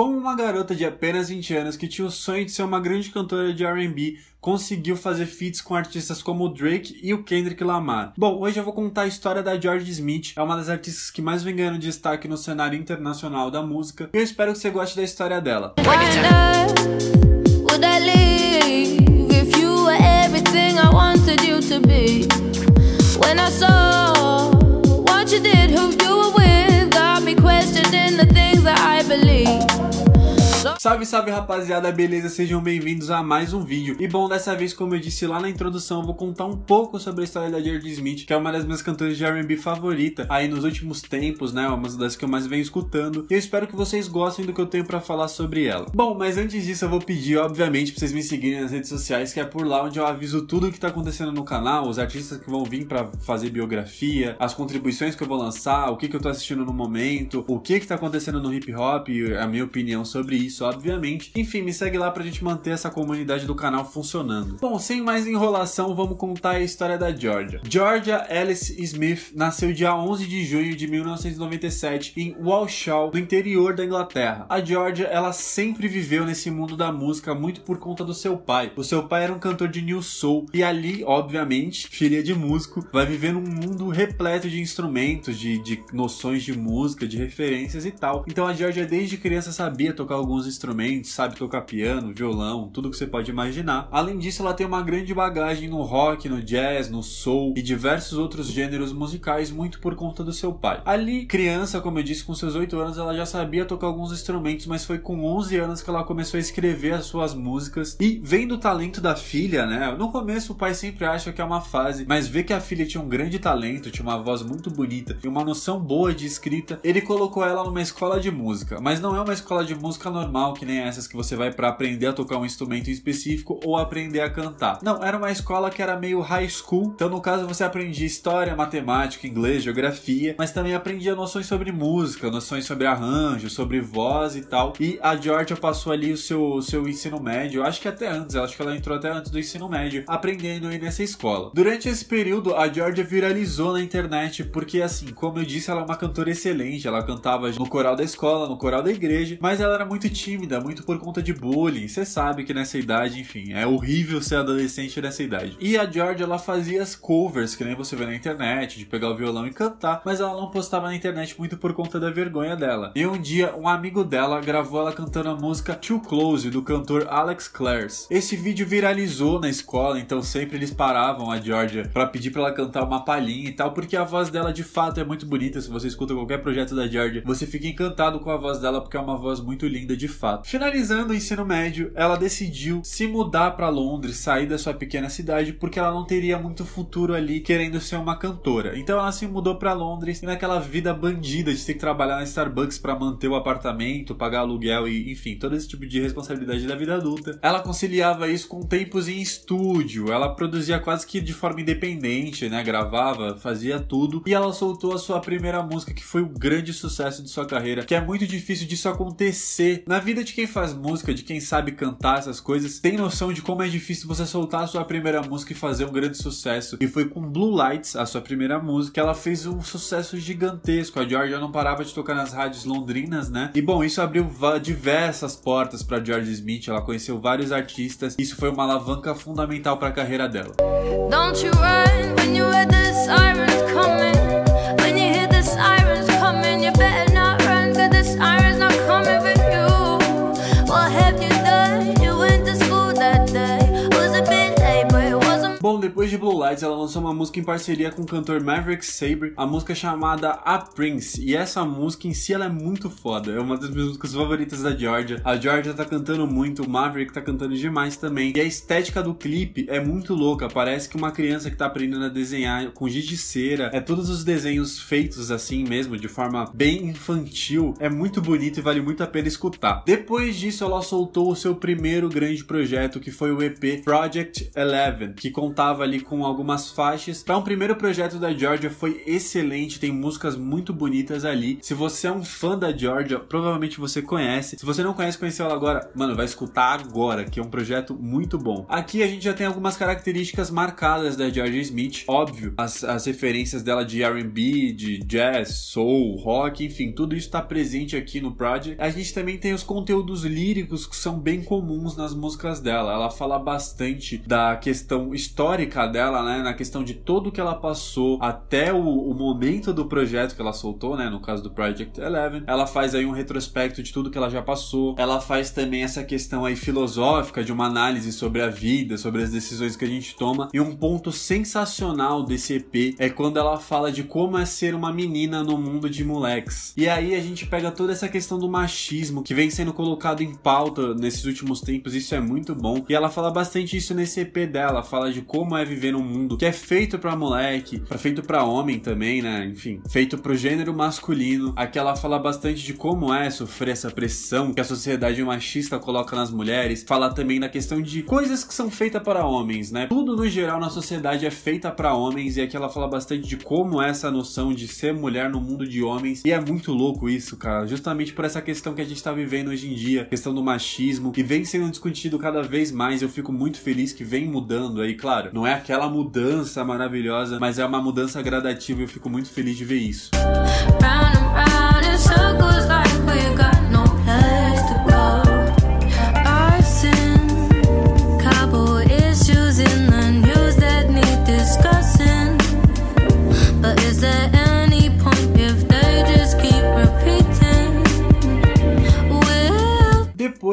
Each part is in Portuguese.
Como uma garota de apenas 20 anos que tinha o sonho de ser uma grande cantora de R&B conseguiu fazer feats com artistas como o Drake e o Kendrick Lamar. Bom, hoje eu vou contar a história da George Smith, é uma das artistas que mais vem ganhando destaque no cenário internacional da música, e eu espero que você goste da história dela. Why not? Would I leave if you were everything I want? Salve, salve rapaziada, beleza? Sejam bem-vindos a mais um vídeo. E bom, dessa vez, como eu disse lá na introdução, eu vou contar um pouco sobre a história da George Smith, que é uma das minhas cantoras de R&B favorita aí nos últimos tempos, né? É uma das que eu mais venho escutando. E eu espero que vocês gostem do que eu tenho para falar sobre ela. Bom, mas antes disso, eu vou pedir, obviamente, pra vocês me seguirem nas redes sociais, que é por lá onde eu aviso tudo o que tá acontecendo no canal, os artistas que vão vir para fazer biografia, as contribuições que eu vou lançar, o que, que eu tô assistindo no momento, o que que tá acontecendo no hip hop, a minha opinião sobre isso, obviamente. Enfim, me segue lá pra gente manter essa comunidade do canal funcionando. Bom, sem mais enrolação, vamos contar a história da Georgia. Georgia Alice Smith nasceu dia 11 de junho de 1997 em Walsall, no interior da Inglaterra. A Georgia, ela sempre viveu nesse mundo da música muito por conta do seu pai. O seu pai era um cantor de new soul e ali, obviamente, filha de músico, vai viver num mundo repleto de instrumentos, de, de noções de música, de referências e tal. Então a Georgia desde criança sabia tocar alguns instrumentos instrumentos, sabe tocar piano, violão, tudo que você pode imaginar. Além disso, ela tem uma grande bagagem no rock, no jazz, no soul e diversos outros gêneros musicais, muito por conta do seu pai. Ali, criança, como eu disse, com seus 8 anos, ela já sabia tocar alguns instrumentos, mas foi com 11 anos que ela começou a escrever as suas músicas e vendo o talento da filha, né? No começo, o pai sempre acha que é uma fase, mas vê que a filha tinha um grande talento, tinha uma voz muito bonita e uma noção boa de escrita, ele colocou ela numa escola de música, mas não é uma escola de música normal formal que nem essas que você vai para aprender a tocar um instrumento específico ou aprender a cantar. Não, era uma escola que era meio high school, então no caso você aprendia história, matemática, inglês, geografia, mas também aprendia noções sobre música, noções sobre arranjo, sobre voz e tal. E a Georgia passou ali o seu, seu ensino médio, eu acho que até antes, acho que ela entrou até antes do ensino médio, aprendendo aí nessa escola. Durante esse período, a Georgia viralizou na internet porque, assim, como eu disse, ela é uma cantora excelente, ela cantava no coral da escola, no coral da igreja, mas ela era muito tímida tímida muito por conta de bullying. Você sabe que nessa idade, enfim, é horrível ser adolescente nessa idade. E a George, ela fazia as covers, que nem você vê na internet, de pegar o violão e cantar, mas ela não postava na internet muito por conta da vergonha dela. E um dia, um amigo dela gravou ela cantando a música Too Close, do cantor Alex Clares. Esse vídeo viralizou na escola, então sempre eles paravam a Georgia para pedir para ela cantar uma palhinha e tal, porque a voz dela de fato é muito bonita. Se você escuta qualquer projeto da Georgia, você fica encantado com a voz dela, porque é uma voz muito linda de fato fato. Finalizando o ensino médio, ela decidiu se mudar para Londres, sair da sua pequena cidade, porque ela não teria muito futuro ali querendo ser uma cantora. Então ela se mudou para Londres e naquela vida bandida de ter que trabalhar na Starbucks para manter o apartamento, pagar aluguel e enfim, todo esse tipo de responsabilidade da vida adulta. Ela conciliava isso com tempos em estúdio, ela produzia quase que de forma independente, né? Gravava, fazia tudo e ela soltou a sua primeira música que foi o grande sucesso de sua carreira, que é muito difícil disso acontecer na vida vida de quem faz música, de quem sabe cantar essas coisas, tem noção de como é difícil você soltar a sua primeira música e fazer um grande sucesso. E foi com Blue Lights, a sua primeira música, que ela fez um sucesso gigantesco. A Georgia não parava de tocar nas rádios londrinas, né? E bom, isso abriu diversas portas para George Smith, ela conheceu vários artistas. Isso foi uma alavanca fundamental para a carreira dela. Don't you run when you hear the sirens coming. Depois de Blue Lights, ela lançou uma música em parceria com o cantor Maverick Sabre, a música é chamada A Prince. E essa música em si ela é muito foda, é uma das minhas músicas favoritas da Georgia. A Georgia tá cantando muito, o Maverick tá cantando demais também. E a estética do clipe é muito louca, parece que uma criança que tá aprendendo a desenhar com giz de cera, é todos os desenhos feitos assim mesmo, de forma bem infantil. É muito bonito e vale muito a pena escutar. Depois disso, ela soltou o seu primeiro grande projeto, que foi o EP Project Eleven, que contava ali com algumas faixas. Para um primeiro projeto da Georgia foi excelente, tem músicas muito bonitas ali. Se você é um fã da Georgia, provavelmente você conhece. Se você não conhece, conheceu ela agora, mano, vai escutar agora, que é um projeto muito bom. Aqui a gente já tem algumas características marcadas da Georgia Smith, óbvio, as, as referências dela de R&B, de jazz, soul, rock, enfim, tudo isso está presente aqui no Project. A gente também tem os conteúdos líricos que são bem comuns nas músicas dela. Ela fala bastante da questão histórica dela, né, na questão de tudo que ela passou até o, o, momento do projeto que ela soltou, né, no caso do Project Eleven. Ela faz aí um retrospecto de tudo que ela já passou. Ela faz também essa questão aí filosófica de uma análise sobre a vida, sobre as decisões que a gente toma. E um ponto sensacional desse EP é quando ela fala de como é ser uma menina no mundo de moleques. E aí a gente pega toda essa questão do machismo que vem sendo colocado em pauta nesses últimos tempos. Isso é muito bom. E ela fala bastante isso nesse EP dela. Fala de como é viver num mundo que é feito para moleque, para feito para homem também, né? Enfim, feito pro gênero masculino. Aqui ela fala bastante de como é sofrer essa pressão que a sociedade machista coloca nas mulheres. Fala também da questão de coisas que são feitas para homens, né? Tudo no geral na sociedade é feita para homens e aqui ela fala bastante de como é essa noção de ser mulher no mundo de homens. E é muito louco isso, cara, justamente por essa questão que a gente tá vivendo hoje em dia, questão do machismo, que vem sendo discutido cada vez mais. Eu fico muito feliz que vem mudando aí, claro. Não é aquela mudança maravilhosa, mas é uma mudança gradativa e eu fico muito feliz de ver isso. Round and round,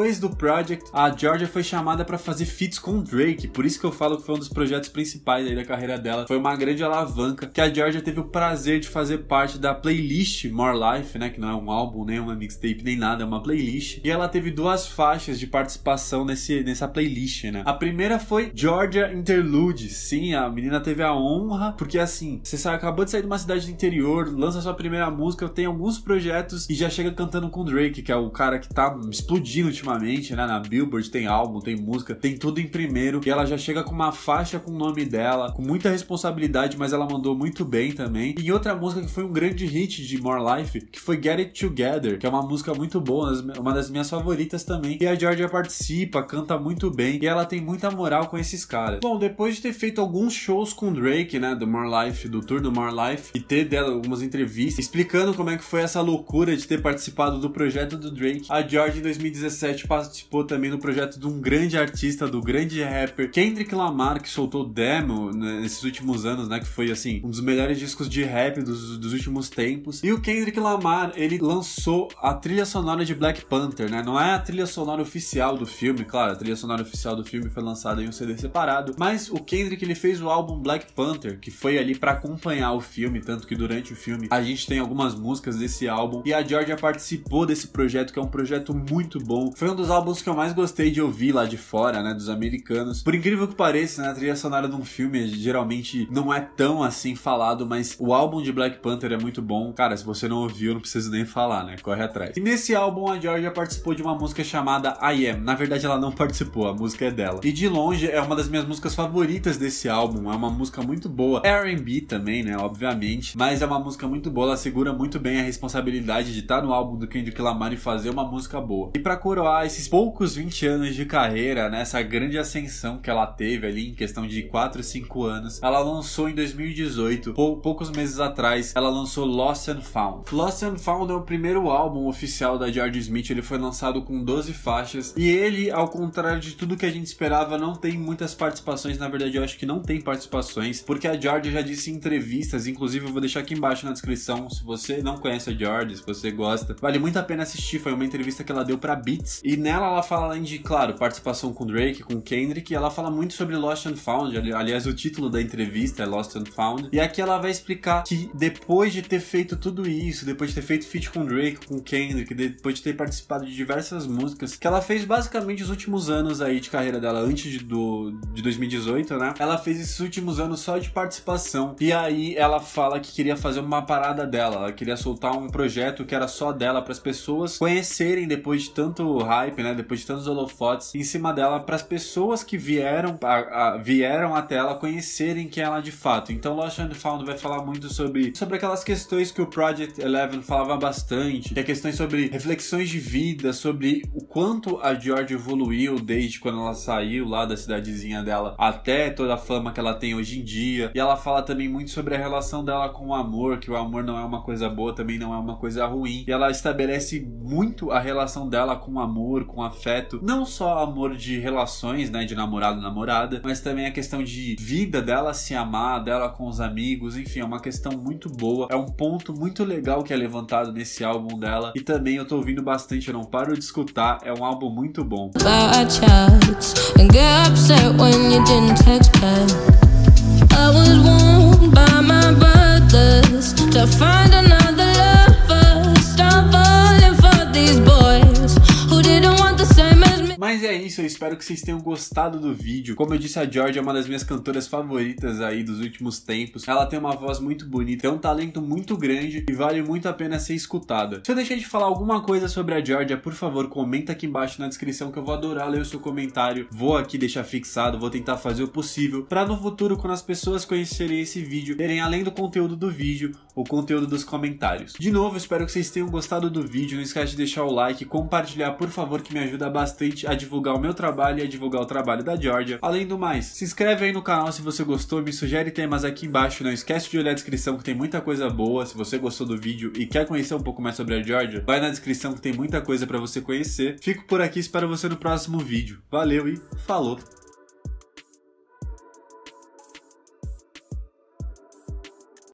depois do Project, a Georgia foi chamada para fazer feats com Drake, por isso que eu falo que foi um dos projetos principais aí da carreira dela. Foi uma grande alavanca que a Georgia teve o prazer de fazer parte da playlist More Life, né, que não é um álbum, nem uma mixtape, nem nada, é uma playlist. E ela teve duas faixas de participação nesse, nessa playlist, né? A primeira foi Georgia Interlude. Sim, a menina teve a honra, porque assim, você sabe, acabou de sair de uma cidade do interior, lança sua primeira música, tem alguns projetos e já chega cantando com Drake, que é o cara que tá explodindo ultimamente ultimamente, né? Na Billboard tem álbum, tem música, tem tudo em primeiro. E ela já chega com uma faixa com o nome dela, com muita responsabilidade, mas ela mandou muito bem também. E outra música que foi um grande hit de More Life, que foi Get It Together, que é uma música muito boa, uma das minhas favoritas também. E a Georgia participa, canta muito bem, e ela tem muita moral com esses caras. Bom, depois de ter feito alguns shows com Drake, né? Do More Life, do tour do More Life, e ter dela algumas entrevistas explicando como é que foi essa loucura de ter participado do projeto do Drake, a Georgia em 2017 participou também no projeto de um grande artista, do grande rapper Kendrick Lamar, que soltou demo né, nesses últimos anos, né? Que foi assim, um dos melhores discos de rap dos, dos últimos tempos. E o Kendrick Lamar, ele lançou a trilha sonora de Black Panther, né? Não é a trilha sonora oficial do filme, claro, a trilha sonora oficial do filme foi lançada em um CD separado, mas o Kendrick ele fez o álbum Black Panther, que foi ali para acompanhar o filme, tanto que durante o filme a gente tem algumas músicas desse álbum e a Georgia participou desse projeto, que é um projeto muito bom. Foi um dos álbuns que eu mais gostei de ouvir lá de fora, né? Dos americanos. Por incrível que pareça, né? A trilha sonora de um filme geralmente não é tão assim falado, mas o álbum de Black Panther é muito bom. Cara, se você não ouviu, não precisa nem falar, né? Corre atrás. E nesse álbum, a Georgia participou de uma música chamada I Am. Na verdade, ela não participou, a música é dela. E de longe, é uma das minhas músicas favoritas desse álbum. É uma música muito boa. É RB também, né? Obviamente. Mas é uma música muito boa. Ela segura muito bem a responsabilidade de estar no álbum do Kendrick Lamar e fazer uma música boa. E para coroar, esses poucos 20 anos de carreira, né, essa grande ascensão que ela teve ali em questão de 4, 5 anos, ela lançou em 2018, pou, poucos meses atrás, ela lançou Lost and Found. Lost and Found é o primeiro álbum oficial da George Smith, ele foi lançado com 12 faixas e ele, ao contrário de tudo que a gente esperava, não tem muitas participações, na verdade eu acho que não tem participações, porque a George já disse em entrevistas, inclusive eu vou deixar aqui embaixo na descrição, se você não conhece a George, se você gosta, vale muito a pena assistir, foi uma entrevista que ela deu para Beats e nela ela fala, além de, claro, participação com Drake, com Kendrick, ela fala muito sobre Lost and Found. Aliás, o título da entrevista é Lost and Found. E aqui ela vai explicar que depois de ter feito tudo isso, depois de ter feito feat com Drake, com Kendrick, depois de ter participado de diversas músicas, que ela fez basicamente os últimos anos aí de carreira dela, antes de, do, de 2018, né? Ela fez esses últimos anos só de participação. E aí ela fala que queria fazer uma parada dela, ela queria soltar um projeto que era só dela para as pessoas conhecerem depois de tanto hype hype, né? Depois de tantos holofotes em cima dela para as pessoas que vieram a, a, vieram até ela conhecerem quem ela de fato. Então Lost and Found vai falar muito sobre sobre aquelas questões que o Project Eleven falava bastante, que é questões sobre reflexões de vida, sobre o quanto a George evoluiu desde quando ela saiu lá da cidadezinha dela até toda a fama que ela tem hoje em dia. E ela fala também muito sobre a relação dela com o amor, que o amor não é uma coisa boa, também não é uma coisa ruim. E ela estabelece muito a relação dela com o amor amor, com afeto, não só amor de relações, né, de namorado namorada, mas também a questão de vida dela se amar, dela com os amigos, enfim, é uma questão muito boa, é um ponto muito legal que é levantado nesse álbum dela e também eu tô ouvindo bastante, eu não paro de escutar, é um álbum muito bom. to find espero que vocês tenham gostado do vídeo. Como eu disse, a George é uma das minhas cantoras favoritas aí dos últimos tempos. Ela tem uma voz muito bonita, é um talento muito grande e vale muito a pena ser escutada. Se eu deixei de falar alguma coisa sobre a Georgia, por favor, comenta aqui embaixo na descrição que eu vou adorar ler o seu comentário. Vou aqui deixar fixado, vou tentar fazer o possível para no futuro, quando as pessoas conhecerem esse vídeo, terem além do conteúdo do vídeo, o conteúdo dos comentários. De novo, espero que vocês tenham gostado do vídeo. Não esquece de deixar o like, compartilhar, por favor, que me ajuda bastante a divulgar o meu trabalho e a divulgar o trabalho da Georgia. Além do mais, se inscreve aí no canal se você gostou, me sugere temas aqui embaixo, não esquece de olhar a descrição que tem muita coisa boa. Se você gostou do vídeo e quer conhecer um pouco mais sobre a Georgia, vai na descrição que tem muita coisa para você conhecer. Fico por aqui, espero você no próximo vídeo. Valeu e falou!